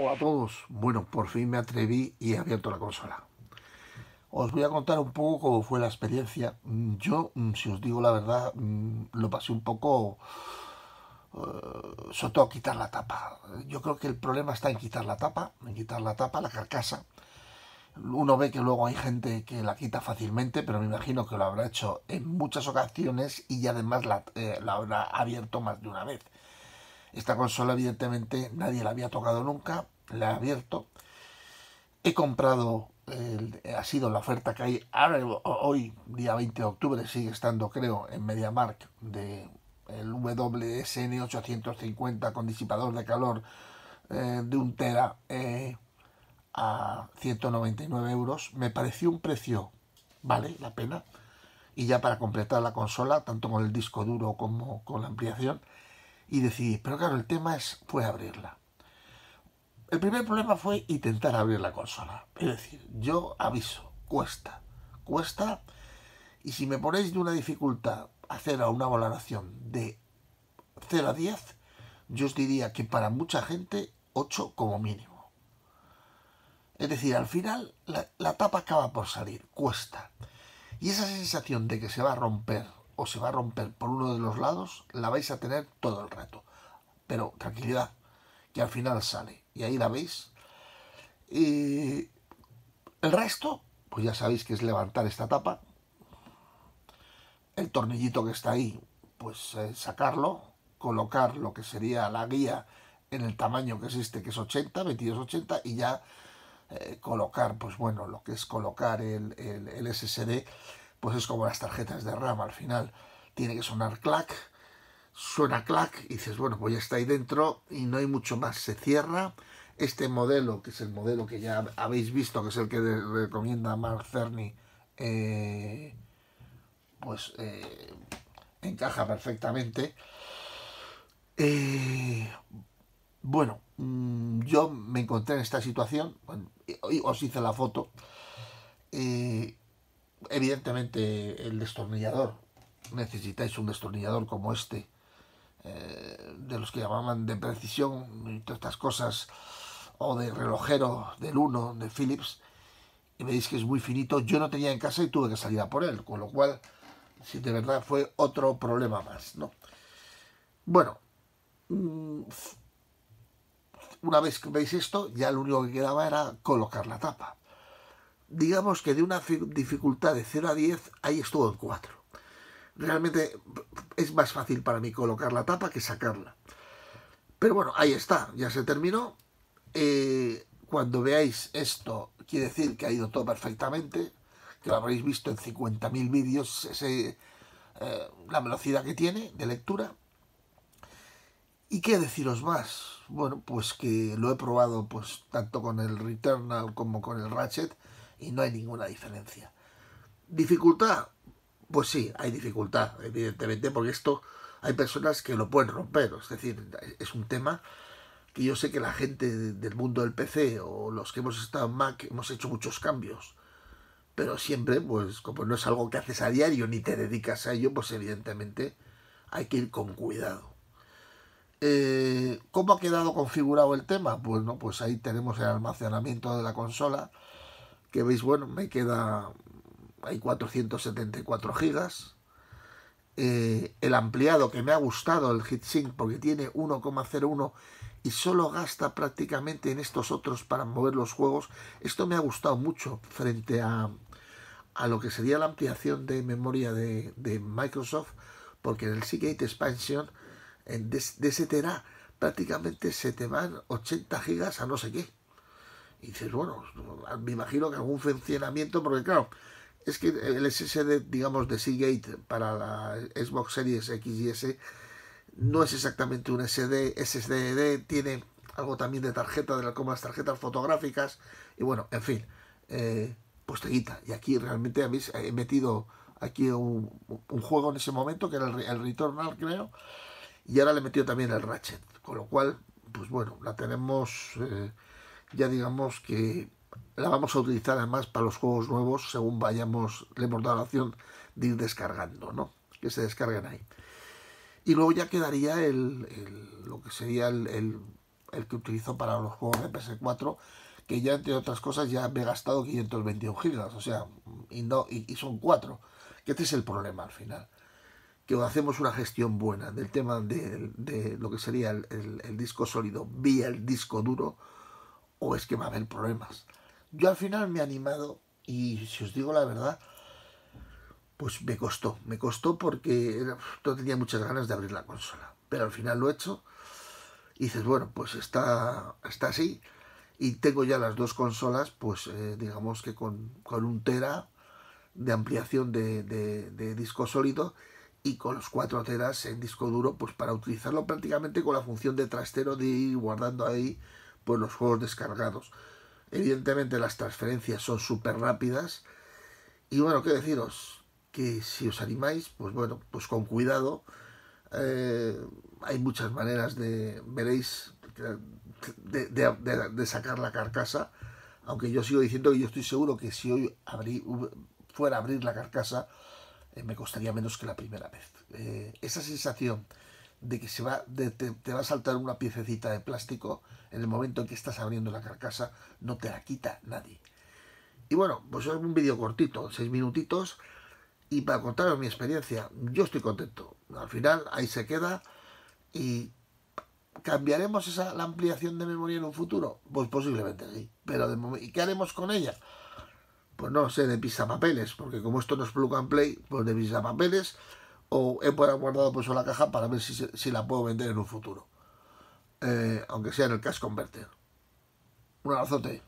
Hola a todos. Bueno, por fin me atreví y he abierto la consola. Os voy a contar un poco cómo fue la experiencia. Yo, mm, si os digo la verdad, mm, lo pasé un poco... Eh, sobre todo quitar la tapa. Yo creo que el problema está en quitar la tapa, en quitar la tapa, la carcasa. Uno ve que luego hay gente que la quita fácilmente, pero me imagino que lo habrá hecho en muchas ocasiones y además la eh, habrá abierto más de una vez. Esta consola evidentemente nadie la había tocado nunca, la he abierto. He comprado, ha sido la oferta que hay ahora, hoy, día 20 de octubre, sigue estando creo en MediaMark de el WSN 850 con disipador de calor eh, de un tera eh, a 199 euros. Me pareció un precio, vale la pena. Y ya para completar la consola, tanto con el disco duro como con la ampliación, y decidí Pero claro, el tema es, fue abrirla. El primer problema fue intentar abrir la consola. Es decir, yo aviso, cuesta, cuesta. Y si me ponéis de una dificultad hacer una valoración de 0 a 10, yo os diría que para mucha gente 8 como mínimo. Es decir, al final la tapa acaba por salir, cuesta. Y esa sensación de que se va a romper o se va a romper por uno de los lados, la vais a tener todo el rato. Pero tranquilidad, que al final sale. Y ahí la veis. Y el resto, pues ya sabéis que es levantar esta tapa. El tornillito que está ahí, pues eh, sacarlo, colocar lo que sería la guía en el tamaño que existe, que es 80, 2280, y ya eh, colocar, pues bueno, lo que es colocar el, el SSD pues es como las tarjetas de RAM al final. Tiene que sonar clac, suena clac y dices, bueno, pues ya está ahí dentro y no hay mucho más. Se cierra. Este modelo, que es el modelo que ya habéis visto, que es el que recomienda Mark Cerny, eh, pues eh, encaja perfectamente. Eh, bueno, mm, yo me encontré en esta situación, os hice la foto, evidentemente el destornillador. Necesitáis un destornillador como este, eh, de los que llamaban de precisión y todas estas cosas, o de relojero del 1 de Philips, y me veis que es muy finito. Yo no tenía en casa y tuve que salir a por él, con lo cual, si de verdad fue otro problema más, ¿no? Bueno, mm, una vez que veis esto, ya lo único que quedaba era colocar la tapa digamos que de una dificultad de 0 a 10, ahí estuvo en 4. Realmente es más fácil para mí colocar la tapa que sacarla. Pero bueno, ahí está, ya se terminó. Eh, cuando veáis esto, quiere decir que ha ido todo perfectamente, que lo habréis visto en 50.000 vídeos, ese, eh, la velocidad que tiene de lectura. ¿Y qué deciros más? Bueno, pues que lo he probado pues tanto con el Returnal como con el Ratchet y no hay ninguna diferencia. ¿Dificultad? Pues sí, hay dificultad, evidentemente, porque esto hay personas que lo pueden romper. Es decir, es un tema que yo sé que la gente del mundo del PC o los que hemos estado en Mac hemos hecho muchos cambios. Pero siempre, pues como no es algo que haces a diario ni te dedicas a ello, pues evidentemente hay que ir con cuidado. Eh, ¿Cómo ha quedado configurado el tema? Pues no, pues ahí tenemos el almacenamiento de la consola que veis, bueno, me queda, hay 474 gigas. Eh, el ampliado que me ha gustado, el HitSync, porque tiene 1,01 y solo gasta prácticamente en estos otros para mover los juegos. Esto me ha gustado mucho frente a, a lo que sería la ampliación de memoria de, Microsoft, porque en el Seagate Expansion en de, prácticamente se te van 80 gigas a no sé qué. Y dices, bueno, me imagino que algún funcionamiento, porque claro, es que el SSD, digamos, de Seagate para la Xbox Series X y S no es exactamente un SD, SSD, tiene algo también de tarjeta, de como las tarjetas fotográficas, y bueno, en fin, eh, pues te quita. Y aquí realmente habéis he metido aquí un, juego en ese momento, que era el, el Returnal, creo, y ahora le he metido también el Ratchet, con lo cual, pues bueno, la tenemos... Eh, ya digamos que la vamos a utilizar además para los juegos nuevos según vayamos, le hemos dado la opción de ir descargando, ¿no? Que se descarguen ahí. Y luego ya quedaría el, lo que sería el, que utilizo para los juegos de PS4, que ya entre otras cosas ya me he gastado 521 gigas, o sea, y, no, y, son 4, que este es el problema al final que hacemos una gestión buena del tema de, lo que sería el disco sólido vía el disco duro, o es que va a haber problemas. Yo al final me he animado y si os digo la verdad, pues me costó, me costó porque no tenía muchas ganas de abrir la consola, pero al final lo he hecho y dices, bueno, pues está, está así y tengo ya las dos consolas, pues eh, digamos que con, un tera de ampliación de, disco sólido y con los cuatro teras en disco duro, pues para utilizarlo prácticamente con la función de trastero de ir guardando ahí los juegos descargados. Evidentemente las transferencias son súper rápidas. Y bueno, qué deciros, que si os animáis, pues bueno, pues con cuidado. Eh, hay muchas maneras de, veréis, de, sacar la carcasa. Aunque yo sigo diciendo que yo estoy seguro que si hoy fuera a abrir la carcasa, eh, me costaría menos que la primera vez. Eh, esa sensación de que se va, te, va a saltar una piececita de plástico en el momento en que estás abriendo la carcasa, no te la quita nadie. Y bueno, pues es un vídeo cortito, seis minutitos, y para contaros mi experiencia, yo estoy contento. Al final ahí se queda y ¿Cambiaremos esa, la ampliación de memoria en un futuro? Pues posiblemente sí. Pero de ¿Y qué haremos con ella? Pues no sé, de papeles porque como esto no es plug and play, pues de papeles o he guardado por eso la caja para ver si, si la puedo vender en un futuro. Eh, aunque sea en el cash converter. Un abrazote.